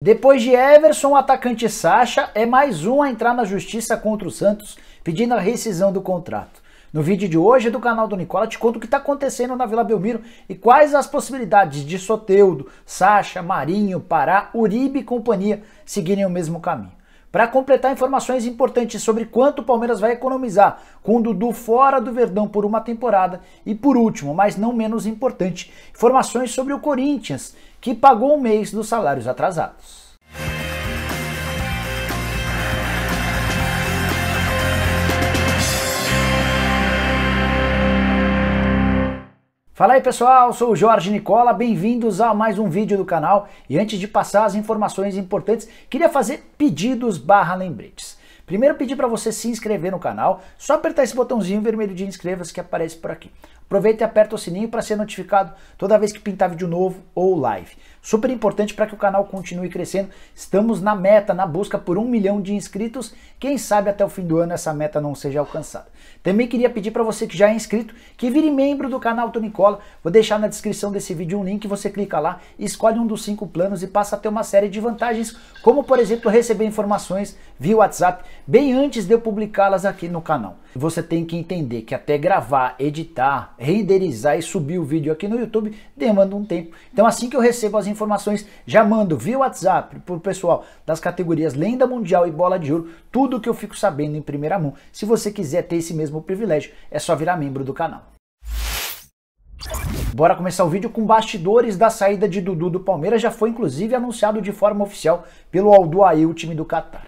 Depois de Everson, o atacante Sacha é mais um a entrar na justiça contra o Santos, pedindo a rescisão do contrato. No vídeo de hoje do canal do Nicola, te conto o que está acontecendo na Vila Belmiro e quais as possibilidades de Soteudo, Sacha, Marinho, Pará, Uribe e companhia seguirem o mesmo caminho. Para completar informações importantes sobre quanto o Palmeiras vai economizar com o Dudu fora do Verdão por uma temporada e por último, mas não menos importante, informações sobre o Corinthians que pagou um mês dos salários atrasados. Fala aí pessoal, sou o Jorge Nicola, bem-vindos a mais um vídeo do canal e antes de passar as informações importantes, queria fazer pedidos barra lembretes. Primeiro pedir para você se inscrever no canal, só apertar esse botãozinho vermelho de inscreva-se que aparece por aqui. Aproveita e aperta o sininho para ser notificado toda vez que pintar vídeo novo ou live. Super importante para que o canal continue crescendo. Estamos na meta, na busca por um milhão de inscritos. Quem sabe até o fim do ano essa meta não seja alcançada. Também queria pedir para você que já é inscrito, que vire membro do canal Tony Vou deixar na descrição desse vídeo um link, você clica lá, escolhe um dos cinco planos e passa a ter uma série de vantagens, como por exemplo receber informações via WhatsApp bem antes de eu publicá-las aqui no canal. Você tem que entender que até gravar, editar, renderizar e subir o vídeo aqui no YouTube demanda um tempo. Então assim que eu recebo as informações, já mando via WhatsApp pro pessoal das categorias Lenda Mundial e Bola de Ouro, tudo que eu fico sabendo em primeira mão. Se você quiser ter esse mesmo privilégio, é só virar membro do canal. Bora começar o vídeo com bastidores da saída de Dudu do Palmeiras, já foi inclusive anunciado de forma oficial pelo Aldo Aí, o time do Catar.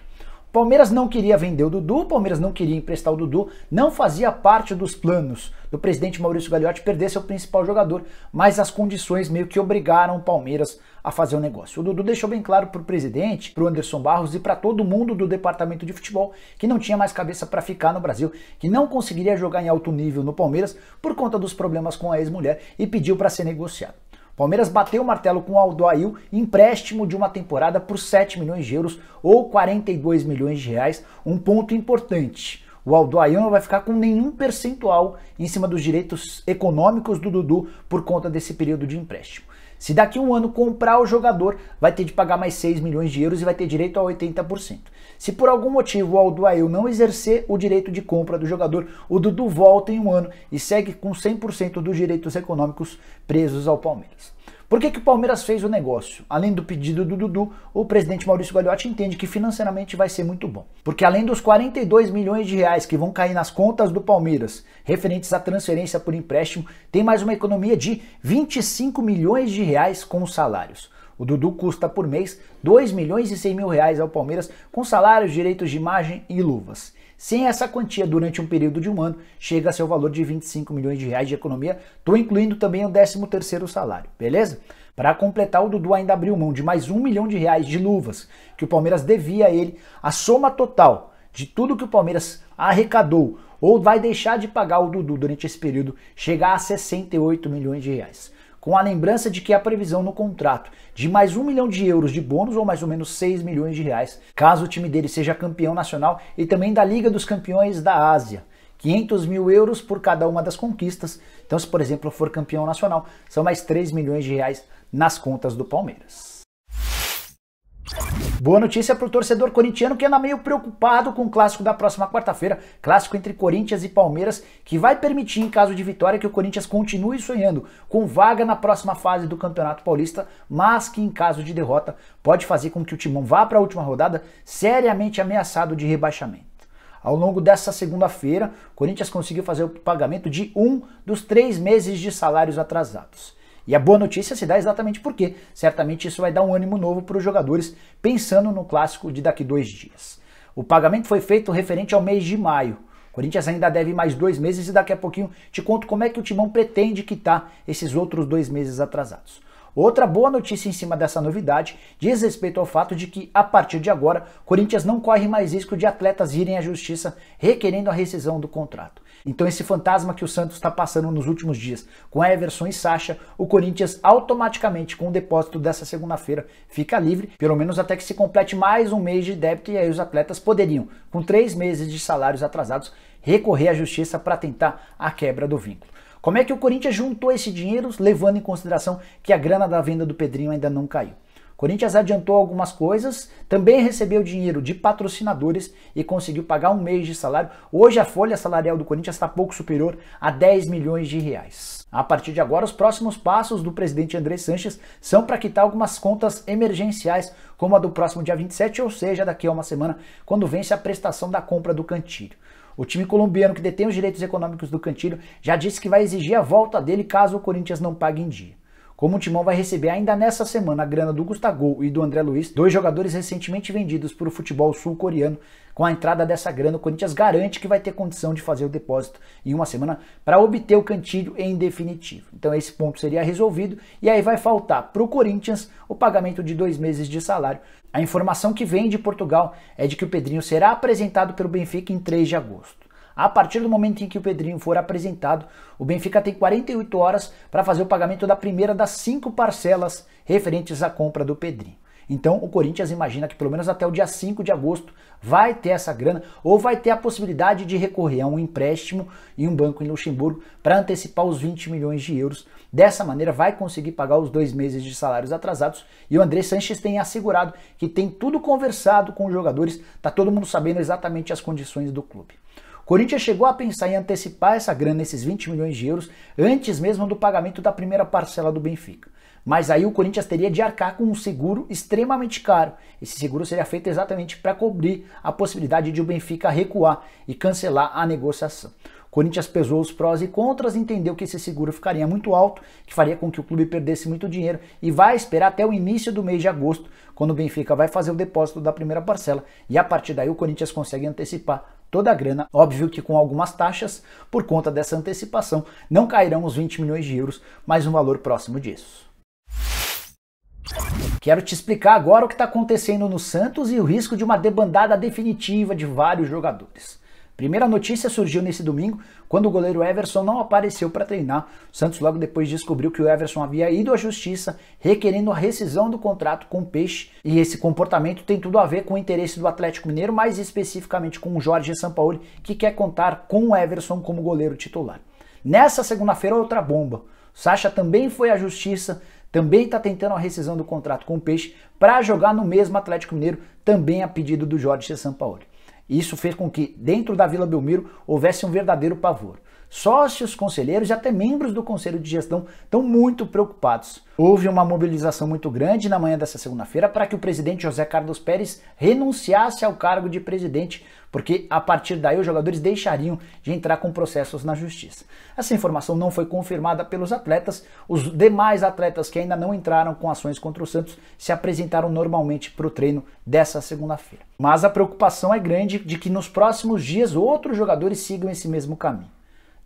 Palmeiras não queria vender o Dudu, Palmeiras não queria emprestar o Dudu, não fazia parte dos planos do presidente Maurício Gagliotti perder seu principal jogador, mas as condições meio que obrigaram o Palmeiras a fazer o negócio. O Dudu deixou bem claro para o presidente, para o Anderson Barros e para todo mundo do departamento de futebol que não tinha mais cabeça para ficar no Brasil, que não conseguiria jogar em alto nível no Palmeiras por conta dos problemas com a ex-mulher e pediu para ser negociado. Palmeiras bateu o martelo com o Aldoail, empréstimo de uma temporada por 7 milhões de euros ou 42 milhões de reais, um ponto importante. O Aldoail não vai ficar com nenhum percentual em cima dos direitos econômicos do Dudu por conta desse período de empréstimo. Se daqui a um ano comprar o jogador, vai ter de pagar mais 6 milhões de euros e vai ter direito a 80%. Se por algum motivo o Aldoail não exercer o direito de compra do jogador, o Dudu volta em um ano e segue com 100% dos direitos econômicos presos ao Palmeiras. Por que, que o Palmeiras fez o negócio? Além do pedido do Dudu, o presidente Maurício Gagliotti entende que financeiramente vai ser muito bom. Porque além dos 42 milhões de reais que vão cair nas contas do Palmeiras, referentes à transferência por empréstimo, tem mais uma economia de 25 milhões de reais com os salários. O Dudu custa por mês 2 milhões e 100 mil reais ao Palmeiras, com salários, direitos de imagem e luvas. Sem essa quantia durante um período de um ano, chega a ser o valor de 25 milhões de reais de economia. Estou incluindo também o 13 terceiro salário, beleza? Para completar, o Dudu ainda abriu mão de mais um milhão de reais de luvas que o Palmeiras devia a ele. A soma total de tudo que o Palmeiras arrecadou ou vai deixar de pagar o Dudu durante esse período chega a 68 milhões de reais com a lembrança de que há previsão no contrato de mais um milhão de euros de bônus ou mais ou menos 6 milhões de reais, caso o time dele seja campeão nacional e também da Liga dos Campeões da Ásia. 500 mil euros por cada uma das conquistas. Então, se por exemplo for campeão nacional, são mais 3 milhões de reais nas contas do Palmeiras. Boa notícia para o torcedor corintiano que anda meio preocupado com o clássico da próxima quarta-feira, clássico entre Corinthians e Palmeiras, que vai permitir, em caso de vitória, que o Corinthians continue sonhando com vaga na próxima fase do Campeonato Paulista, mas que, em caso de derrota, pode fazer com que o Timão vá para a última rodada seriamente ameaçado de rebaixamento. Ao longo dessa segunda-feira, o Corinthians conseguiu fazer o pagamento de um dos três meses de salários atrasados. E a boa notícia se dá exatamente porque certamente isso vai dar um ânimo novo para os jogadores pensando no clássico de daqui dois dias. O pagamento foi feito referente ao mês de maio. O Corinthians ainda deve mais dois meses e daqui a pouquinho te conto como é que o Timão pretende quitar esses outros dois meses atrasados. Outra boa notícia em cima dessa novidade diz respeito ao fato de que, a partir de agora, Corinthians não corre mais risco de atletas irem à justiça requerendo a rescisão do contrato. Então esse fantasma que o Santos está passando nos últimos dias com Everson e Sacha, o Corinthians automaticamente com o depósito dessa segunda-feira fica livre, pelo menos até que se complete mais um mês de débito e aí os atletas poderiam, com três meses de salários atrasados, recorrer à justiça para tentar a quebra do vínculo. Como é que o Corinthians juntou esse dinheiro, levando em consideração que a grana da venda do Pedrinho ainda não caiu? Corinthians adiantou algumas coisas, também recebeu dinheiro de patrocinadores e conseguiu pagar um mês de salário. Hoje a folha salarial do Corinthians está pouco superior a 10 milhões de reais. A partir de agora, os próximos passos do presidente André Sanches são para quitar algumas contas emergenciais, como a do próximo dia 27, ou seja, daqui a uma semana, quando vence a prestação da compra do Cantilho. O time colombiano que detém os direitos econômicos do Cantilho já disse que vai exigir a volta dele caso o Corinthians não pague em dia. Como o Timão vai receber ainda nessa semana a grana do Gustavo e do André Luiz, dois jogadores recentemente vendidos para o futebol sul-coreano, com a entrada dessa grana, o Corinthians garante que vai ter condição de fazer o depósito em uma semana para obter o cantilho em definitivo. Então esse ponto seria resolvido e aí vai faltar para o Corinthians o pagamento de dois meses de salário. A informação que vem de Portugal é de que o Pedrinho será apresentado pelo Benfica em 3 de agosto. A partir do momento em que o Pedrinho for apresentado, o Benfica tem 48 horas para fazer o pagamento da primeira das cinco parcelas referentes à compra do Pedrinho. Então o Corinthians imagina que pelo menos até o dia 5 de agosto vai ter essa grana ou vai ter a possibilidade de recorrer a um empréstimo em um banco em Luxemburgo para antecipar os 20 milhões de euros. Dessa maneira vai conseguir pagar os dois meses de salários atrasados e o André Sanches tem assegurado que tem tudo conversado com os jogadores, tá todo mundo sabendo exatamente as condições do clube. Corinthians chegou a pensar em antecipar essa grana, esses 20 milhões de euros, antes mesmo do pagamento da primeira parcela do Benfica. Mas aí o Corinthians teria de arcar com um seguro extremamente caro. Esse seguro seria feito exatamente para cobrir a possibilidade de o Benfica recuar e cancelar a negociação. O Corinthians pesou os prós e contras, entendeu que esse seguro ficaria muito alto, que faria com que o clube perdesse muito dinheiro e vai esperar até o início do mês de agosto, quando o Benfica vai fazer o depósito da primeira parcela e a partir daí o Corinthians consegue antecipar toda a grana, óbvio que com algumas taxas, por conta dessa antecipação, não cairão os 20 milhões de euros, mas um valor próximo disso. Quero te explicar agora o que está acontecendo no Santos e o risco de uma debandada definitiva de vários jogadores. Primeira notícia surgiu nesse domingo, quando o goleiro Everson não apareceu para treinar. O Santos logo depois descobriu que o Everson havia ido à justiça requerendo a rescisão do contrato com o Peixe, e esse comportamento tem tudo a ver com o interesse do Atlético Mineiro, mais especificamente com o Jorge Sampaoli, que quer contar com o Everson como goleiro titular. Nessa segunda-feira, outra bomba. Sacha também foi à justiça, também está tentando a rescisão do contrato com o Peixe para jogar no mesmo Atlético Mineiro, também a pedido do Jorge Sampaoli. E isso fez com que, dentro da Vila Belmiro, houvesse um verdadeiro pavor. Sócios, conselheiros e até membros do conselho de gestão estão muito preocupados. Houve uma mobilização muito grande na manhã dessa segunda-feira para que o presidente José Carlos Pérez renunciasse ao cargo de presidente, porque a partir daí os jogadores deixariam de entrar com processos na justiça. Essa informação não foi confirmada pelos atletas. Os demais atletas que ainda não entraram com ações contra o Santos se apresentaram normalmente para o treino dessa segunda-feira. Mas a preocupação é grande de que nos próximos dias outros jogadores sigam esse mesmo caminho.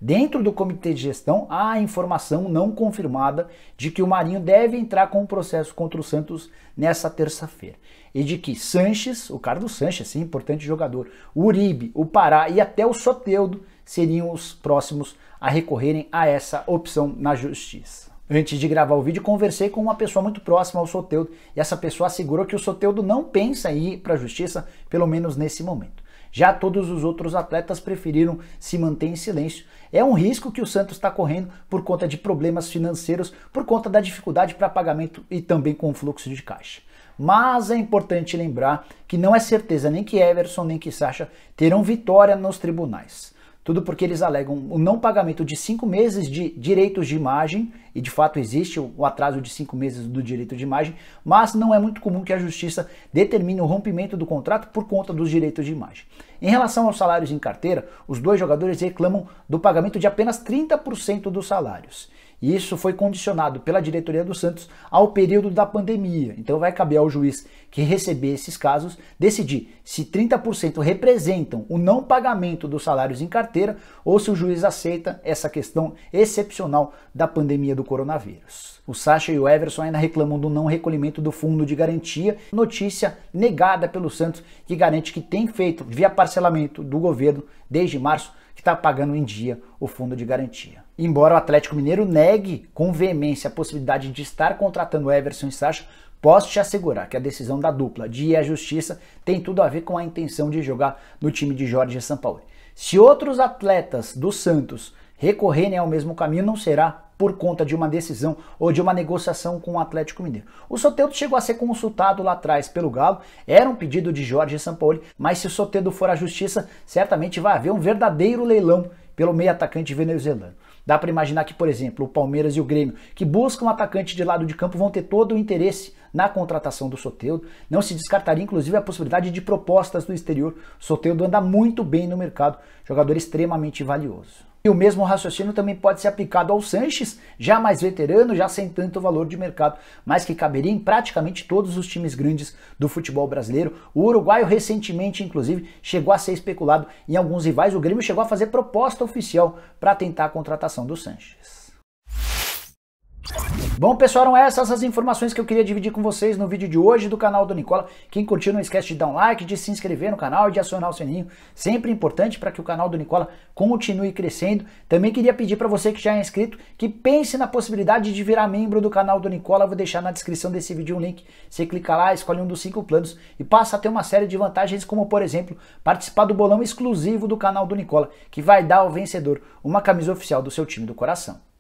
Dentro do comitê de gestão, há informação não confirmada de que o Marinho deve entrar com um processo contra o Santos nessa terça-feira. E de que Sanches, o Carlos Sanches, sim, importante jogador, Uribe, o Pará e até o Soteudo seriam os próximos a recorrerem a essa opção na justiça. Antes de gravar o vídeo, conversei com uma pessoa muito próxima ao Soteudo e essa pessoa assegurou que o Soteudo não pensa em ir para a justiça, pelo menos nesse momento. Já todos os outros atletas preferiram se manter em silêncio. É um risco que o Santos está correndo por conta de problemas financeiros, por conta da dificuldade para pagamento e também com o fluxo de caixa. Mas é importante lembrar que não é certeza nem que Everson nem que Sacha terão vitória nos tribunais. Tudo porque eles alegam o não pagamento de cinco meses de direitos de imagem, e de fato existe o atraso de cinco meses do direito de imagem, mas não é muito comum que a justiça determine o rompimento do contrato por conta dos direitos de imagem. Em relação aos salários em carteira, os dois jogadores reclamam do pagamento de apenas 30% dos salários. E isso foi condicionado pela diretoria do Santos ao período da pandemia. Então vai caber ao juiz que receber esses casos decidir se 30% representam o não pagamento dos salários em carteira ou se o juiz aceita essa questão excepcional da pandemia do coronavírus. O Sacha e o Everson ainda reclamam do não recolhimento do fundo de garantia, notícia negada pelo Santos, que garante que tem feito via parcelamento do governo desde março que está pagando em dia o fundo de garantia. Embora o Atlético Mineiro negue com veemência a possibilidade de estar contratando Everson e Sacha, posso te assegurar que a decisão da dupla de ir à justiça tem tudo a ver com a intenção de jogar no time de Jorge Sampaoli. Se outros atletas do Santos recorrerem ao mesmo caminho, não será por conta de uma decisão ou de uma negociação com o Atlético Mineiro. O Soteldo chegou a ser consultado lá atrás pelo Galo, era um pedido de Jorge Sampaoli, mas se o Soteldo for à justiça, certamente vai haver um verdadeiro leilão pelo meio atacante venezuelano. Dá para imaginar que, por exemplo, o Palmeiras e o Grêmio, que buscam um atacante de lado de campo, vão ter todo o interesse na contratação do Soteldo. Não se descartaria, inclusive, a possibilidade de propostas do exterior. Soteldo anda muito bem no mercado, jogador extremamente valioso. E o mesmo raciocínio também pode ser aplicado ao Sanches, já mais veterano, já sem tanto valor de mercado, mas que caberia em praticamente todos os times grandes do futebol brasileiro. O uruguaio recentemente, inclusive, chegou a ser especulado em alguns rivais. O Grêmio chegou a fazer proposta oficial para tentar a contratação do Sanches. Bom, pessoal, eram essas as informações que eu queria dividir com vocês no vídeo de hoje do canal do Nicola. Quem curtiu, não esquece de dar um like, de se inscrever no canal e de acionar o sininho. Sempre importante para que o canal do Nicola continue crescendo. Também queria pedir para você que já é inscrito que pense na possibilidade de virar membro do canal do Nicola. Vou deixar na descrição desse vídeo um link. Você clica lá, escolhe um dos cinco planos e passa a ter uma série de vantagens, como por exemplo, participar do bolão exclusivo do canal do Nicola, que vai dar ao vencedor uma camisa oficial do seu time do coração.